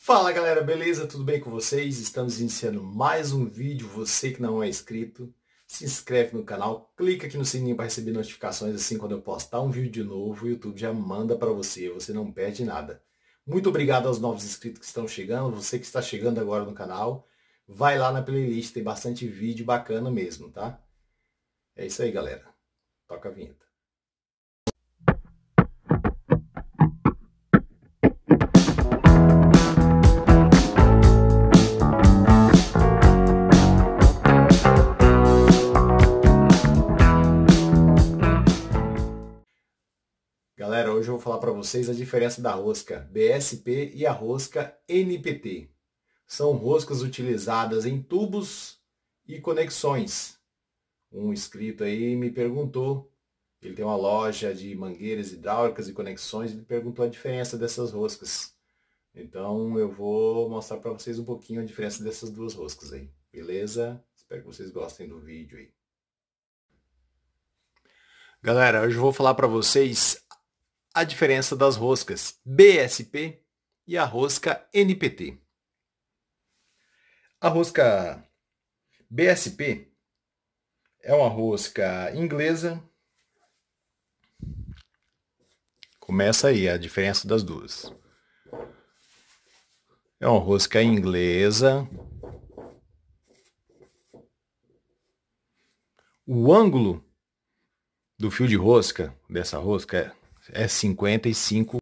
Fala galera, beleza? Tudo bem com vocês? Estamos iniciando mais um vídeo. Você que não é inscrito, se inscreve no canal, clica aqui no sininho para receber notificações assim quando eu postar um vídeo novo, o YouTube já manda para você, você não perde nada. Muito obrigado aos novos inscritos que estão chegando, você que está chegando agora no canal, vai lá na playlist, tem bastante vídeo bacana mesmo, tá? É isso aí, galera. Toca a vinheta. falar para vocês a diferença da rosca BSP e a rosca NPT. São roscas utilizadas em tubos e conexões. Um inscrito aí me perguntou, ele tem uma loja de mangueiras hidráulicas e conexões, ele perguntou a diferença dessas roscas. Então eu vou mostrar para vocês um pouquinho a diferença dessas duas roscas aí, beleza? Espero que vocês gostem do vídeo aí. Galera, hoje eu vou falar para vocês a diferença das roscas BSP e a rosca NPT. A rosca BSP é uma rosca inglesa. Começa aí a diferença das duas. É uma rosca inglesa. O ângulo do fio de rosca, dessa rosca, é é 55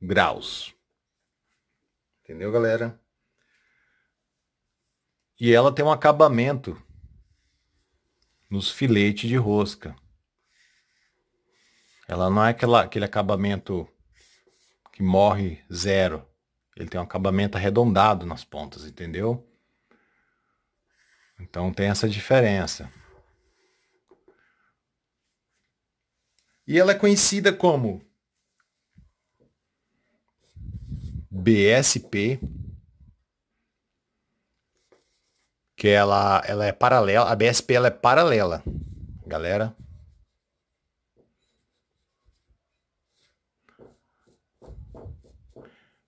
graus. Entendeu, galera? E ela tem um acabamento nos filetes de rosca. Ela não é aquela, aquele acabamento que morre zero. Ele tem um acabamento arredondado nas pontas, entendeu? Então tem essa diferença. E ela é conhecida como BSP, que ela, ela é paralela, a BSP ela é paralela, galera.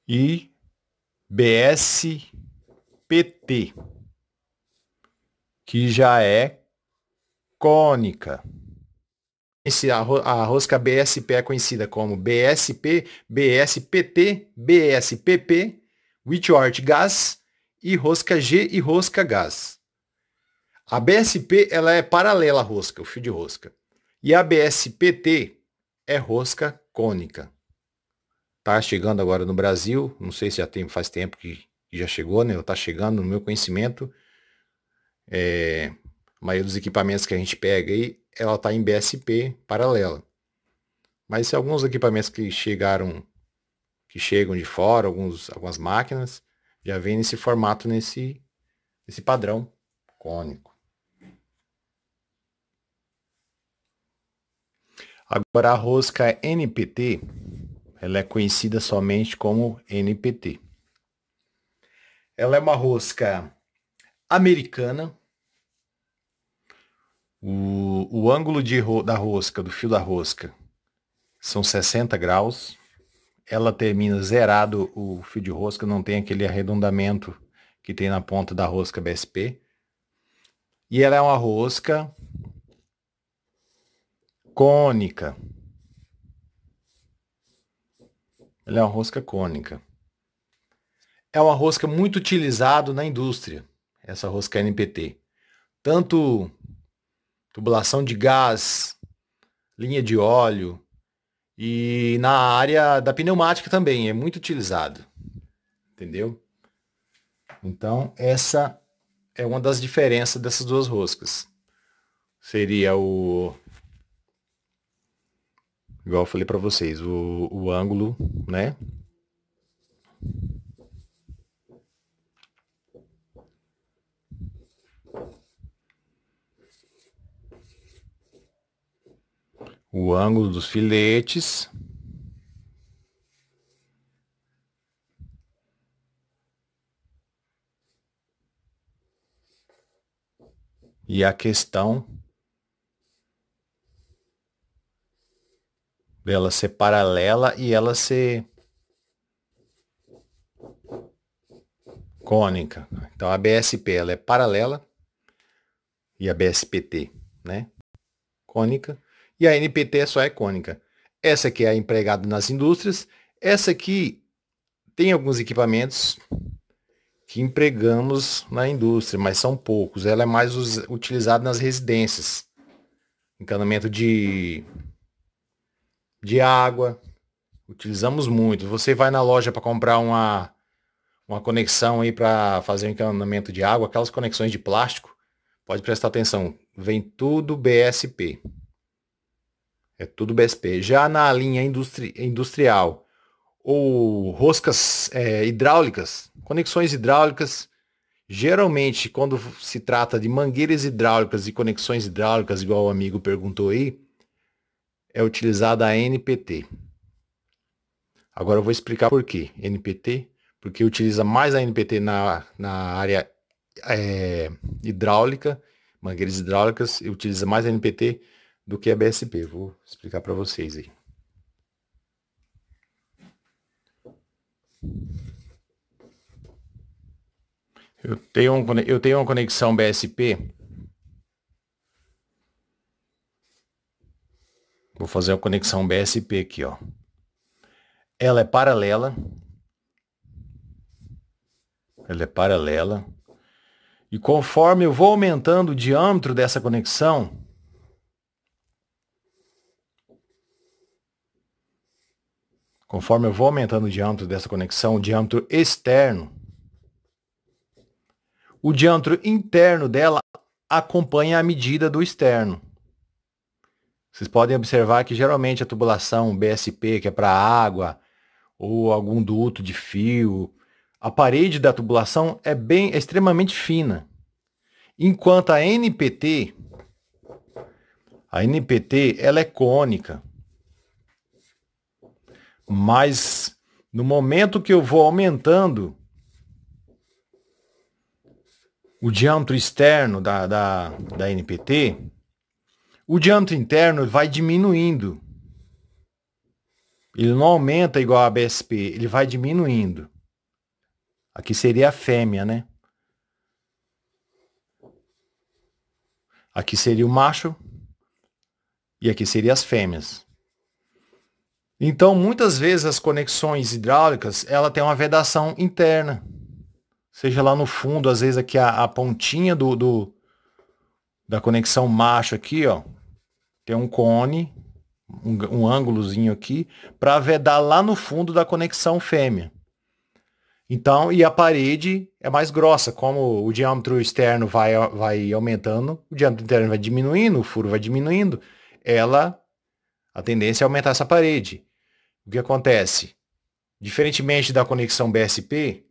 E BSPT, que já é cônica a, rosca BSP é conhecida como BSP, BSPT, BSPP, Whitworth Gas e rosca G e rosca Gás. A BSP ela é paralela à rosca, o fio de rosca. E a BSPT é rosca cônica. Tá chegando agora no Brasil, não sei se já tem, faz tempo que já chegou, né? Tá chegando no meu conhecimento. É, a maioria dos equipamentos que a gente pega aí ela está em BSP paralela. Mas se alguns equipamentos que chegaram, que chegam de fora, alguns, algumas máquinas, já vem nesse formato, nesse, nesse padrão cônico. Agora a rosca NPT, ela é conhecida somente como NPT. Ela é uma rosca americana, o, o ângulo de, da rosca, do fio da rosca, são 60 graus. Ela termina zerado o fio de rosca, não tem aquele arredondamento que tem na ponta da rosca BSP. E ela é uma rosca cônica. Ela é uma rosca cônica. É uma rosca muito utilizada na indústria, essa rosca NPT. Tanto tubulação de gás, linha de óleo e na área da pneumática também é muito utilizado. Entendeu? Então, essa é uma das diferenças dessas duas roscas. Seria o igual eu falei para vocês, o, o ângulo, né, o ângulo dos filetes. E a questão dela ser paralela e ela ser cônica. Então a BSP ela é paralela e a BSPT, né? Cônica e a NPT só é cônica. Essa aqui é a empregada nas indústrias, essa aqui tem alguns equipamentos que empregamos na indústria, mas são poucos. Ela é mais utilizada nas residências. Encanamento de, de água, utilizamos muito. Você vai na loja para comprar uma, uma conexão aí para fazer um encanamento de água, aquelas conexões de plástico, pode prestar atenção, vem tudo BSP. É tudo BSP. Já na linha industri industrial, ou roscas é, hidráulicas, conexões hidráulicas, geralmente quando se trata de mangueiras hidráulicas e conexões hidráulicas, igual o amigo perguntou aí, é utilizada a NPT. Agora eu vou explicar por quê NPT, porque utiliza mais a NPT na, na área é, hidráulica, mangueiras hidráulicas, e utiliza mais a NPT do que é BSP. Vou explicar para vocês aí. Eu tenho, um, eu tenho uma conexão BSP. Vou fazer a conexão BSP aqui, ó. Ela é paralela. Ela é paralela. E conforme eu vou aumentando o diâmetro dessa conexão, Conforme eu vou aumentando o diâmetro dessa conexão, o diâmetro externo, o diâmetro interno dela acompanha a medida do externo. Vocês podem observar que geralmente a tubulação BSP, que é para água, ou algum duto de fio, a parede da tubulação é bem é extremamente fina. Enquanto a NPT, a NPT ela é cônica. Mas no momento que eu vou aumentando o diâmetro externo da, da, da NPT, o diâmetro interno vai diminuindo. Ele não aumenta igual a BSP, ele vai diminuindo. Aqui seria a fêmea, né? Aqui seria o macho e aqui seriam as fêmeas. Então, muitas vezes as conexões hidráulicas, ela tem uma vedação interna. Seja lá no fundo, às vezes aqui a, a pontinha do, do, da conexão macho aqui, ó, tem um cone, um, um ângulozinho aqui, para vedar lá no fundo da conexão fêmea. Então, e a parede é mais grossa, como o diâmetro externo vai, vai aumentando, o diâmetro interno vai diminuindo, o furo vai diminuindo, ela, a tendência é aumentar essa parede. O que acontece? Diferentemente da conexão BSP,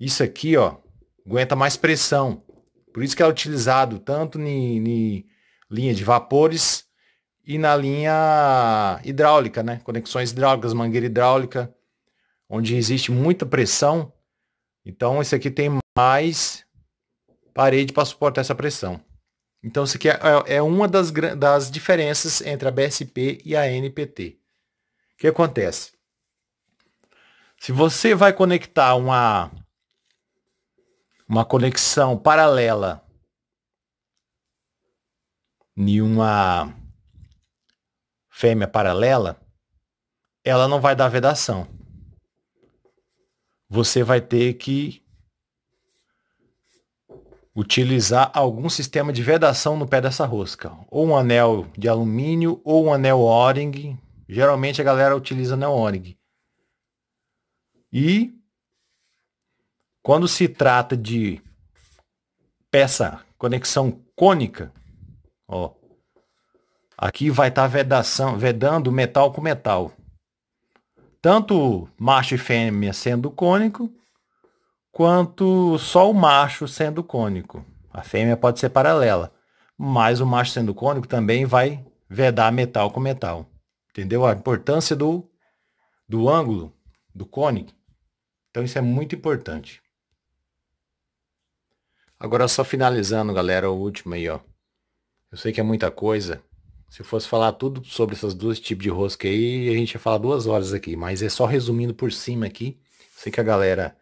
isso aqui, ó, aguenta mais pressão. Por isso que é utilizado tanto em linha de vapores e na linha hidráulica, né? Conexões hidráulicas, mangueira hidráulica, onde existe muita pressão. Então, esse aqui tem mais parede para suportar essa pressão. Então, isso aqui é, é, é uma das, das diferenças entre a BSP e a NPT. O que acontece? Se você vai conectar uma, uma conexão paralela em uma fêmea paralela, ela não vai dar vedação. Você vai ter que utilizar algum sistema de vedação no pé dessa rosca. Ou um anel de alumínio, ou um anel O-ring, Geralmente a galera utiliza Neonig. E quando se trata de peça, conexão cônica, ó, aqui vai estar tá vedação, vedando metal com metal. Tanto macho e fêmea sendo cônico, quanto só o macho sendo cônico. A fêmea pode ser paralela, mas o macho sendo cônico também vai vedar metal com metal. Entendeu a importância do, do ângulo, do cone? Então isso é muito importante. Agora só finalizando, galera, o último aí, ó. Eu sei que é muita coisa. Se fosse falar tudo sobre esses dois tipos de rosca aí, a gente ia falar duas horas aqui. Mas é só resumindo por cima aqui. Sei que a galera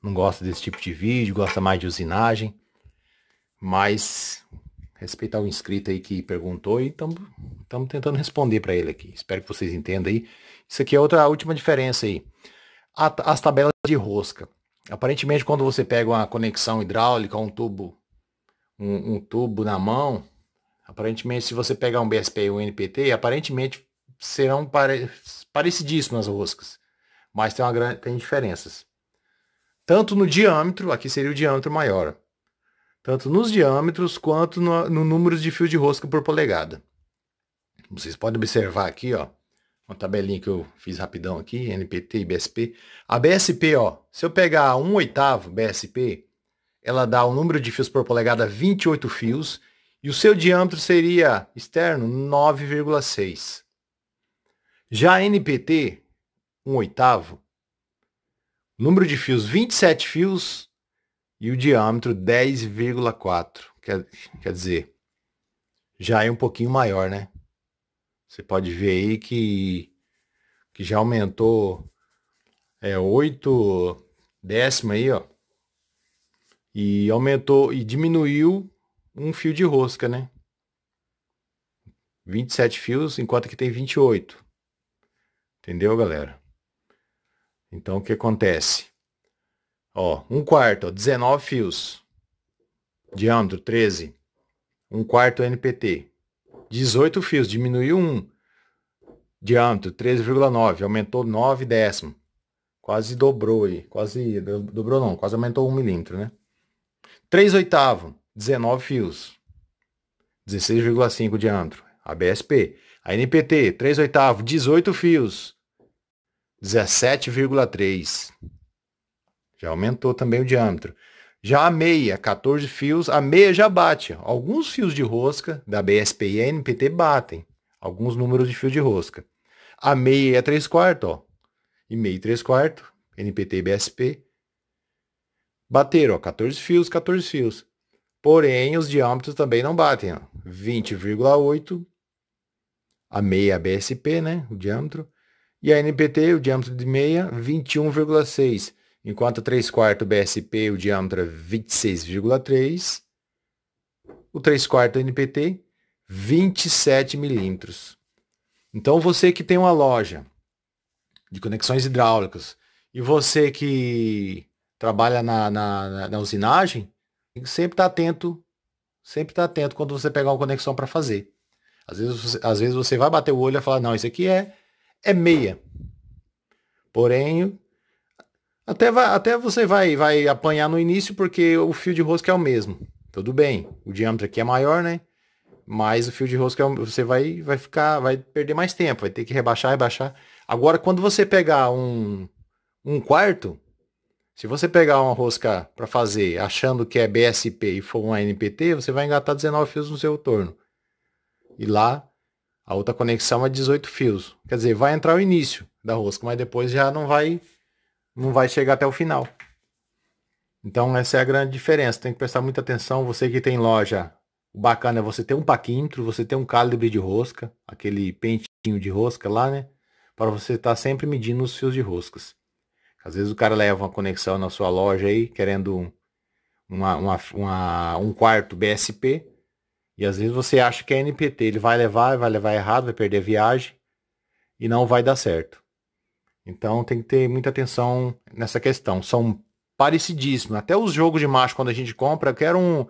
não gosta desse tipo de vídeo, gosta mais de usinagem. Mas respeitar o inscrito aí que perguntou e estamos tentando responder para ele aqui. Espero que vocês entendam aí. Isso aqui é outra última diferença aí. A, as tabelas de rosca. Aparentemente, quando você pega uma conexão hidráulica, um tubo, um, um tubo na mão, aparentemente, se você pegar um BSP e um NPT, aparentemente serão pare, parecidíssimas roscas, mas tem, uma, tem diferenças. Tanto no diâmetro, aqui seria o diâmetro maior, tanto nos diâmetros quanto no, no número de fios de rosca por polegada. Vocês podem observar aqui, ó, uma tabelinha que eu fiz rapidão aqui, NPT e BSP. A BSP, ó, se eu pegar um oitavo BSP, ela dá o um número de fios por polegada 28 fios e o seu diâmetro seria externo 9,6. Já a NPT, um oitavo, número de fios 27 fios e o diâmetro 10,4. Quer, quer dizer, já é um pouquinho maior, né? Você pode ver aí que, que já aumentou é, 8 décima aí, ó. E aumentou e diminuiu um fio de rosca, né? 27 fios, enquanto que tem 28. Entendeu, galera? Então, o que acontece? Ó, um quarto, ó, 19 fios. Diâmetro 13. Um quarto NPT. 18 fios, diminuiu 1. Diâmetro 13,9, aumentou 9 décimos. Quase dobrou aí, quase dobrou não, quase aumentou 1 milímetro, né? 3 oitavo, 19 fios. 16,5 diâmetro. ABSP. A NPT, 3 oitavo, 18 fios. 17,3. Já aumentou também o diâmetro. Já a meia, 14 fios, a meia já bate. Alguns fios de rosca da BSP e NPT batem. Alguns números de fio de rosca. A meia é 3 quartos, ó. E meia e 3 quartos, NPT e BSP. Bateram, ó, 14 fios, 14 fios. Porém, os diâmetros também não batem, ó. 20,8. A meia BSP, né? O diâmetro. E a NPT, o diâmetro de meia, 21,6. Enquanto 3 quartos BSP, o diâmetro é 26,3. O 3 quartos NPT, 27 milímetros. Então você que tem uma loja de conexões hidráulicas e você que trabalha na, na, na usinagem, sempre está atento, sempre está atento quando você pegar uma conexão para fazer. Às vezes, às vezes você vai bater o olho e falar, não, isso aqui é, é meia. Porém, até, vai, até você vai, vai apanhar no início porque o fio de rosca é o mesmo. Tudo bem, o diâmetro aqui é maior, né? Mas o fio de rosca é você vai, vai ficar, vai perder mais tempo, vai ter que rebaixar, rebaixar. Agora, quando você pegar um, um quarto, se você pegar uma rosca para fazer achando que é BSP e for uma NPT, você vai engatar 19 fios no seu torno. E lá, a outra conexão é 18 fios. Quer dizer, vai entrar o início da rosca, mas depois já não vai não vai chegar até o final. Então essa é a grande diferença. Tem que prestar muita atenção. Você que tem loja, o bacana é você ter um paquintro, você ter um calibre de rosca, aquele pentinho de rosca lá, né? Para você estar tá sempre medindo os fios de roscas. Às vezes o cara leva uma conexão na sua loja aí, querendo uma, uma, uma, um quarto BSP. E às vezes você acha que é NPT. Ele vai levar, vai levar errado, vai perder a viagem e não vai dar certo. Então tem que ter muita atenção nessa questão. São parecidíssimos. Até os jogos de macho, quando a gente compra, eu quero um,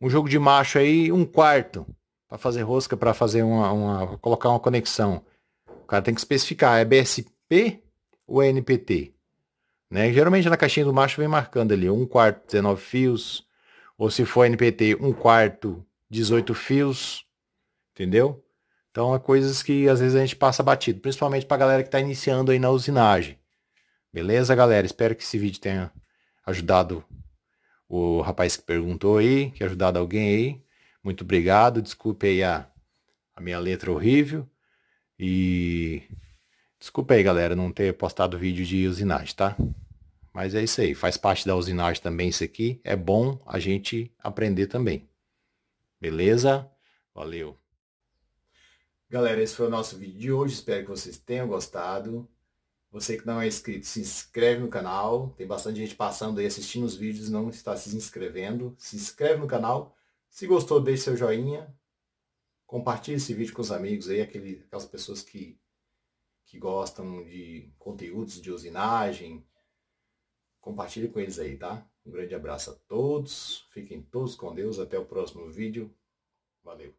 um jogo de macho aí, um quarto, para fazer rosca, para fazer uma, uma, colocar uma conexão. O cara tem que especificar, é BSP ou é NPT? Né? Geralmente na caixinha do macho vem marcando ali, um quarto 19 fios, ou se for NPT, um quarto 18 fios, entendeu? Então é coisas que às vezes a gente passa batido, principalmente para a galera que está iniciando aí na usinagem. Beleza, galera? Espero que esse vídeo tenha ajudado o rapaz que perguntou aí, que ajudado alguém aí. Muito obrigado, desculpe aí a, a minha letra horrível. E desculpe aí, galera, não ter postado vídeo de usinagem, tá? Mas é isso aí, faz parte da usinagem também isso aqui. É bom a gente aprender também. Beleza? Valeu. Galera, esse foi o nosso vídeo de hoje. Espero que vocês tenham gostado. Você que não é inscrito, se inscreve no canal. Tem bastante gente passando aí assistindo os vídeos e não está se inscrevendo. Se inscreve no canal. Se gostou, deixe seu joinha. Compartilhe esse vídeo com os amigos aí, aquele, aquelas pessoas que, que gostam de conteúdos de usinagem. Compartilhe com eles aí, tá? Um grande abraço a todos. Fiquem todos com Deus. Até o próximo vídeo. Valeu.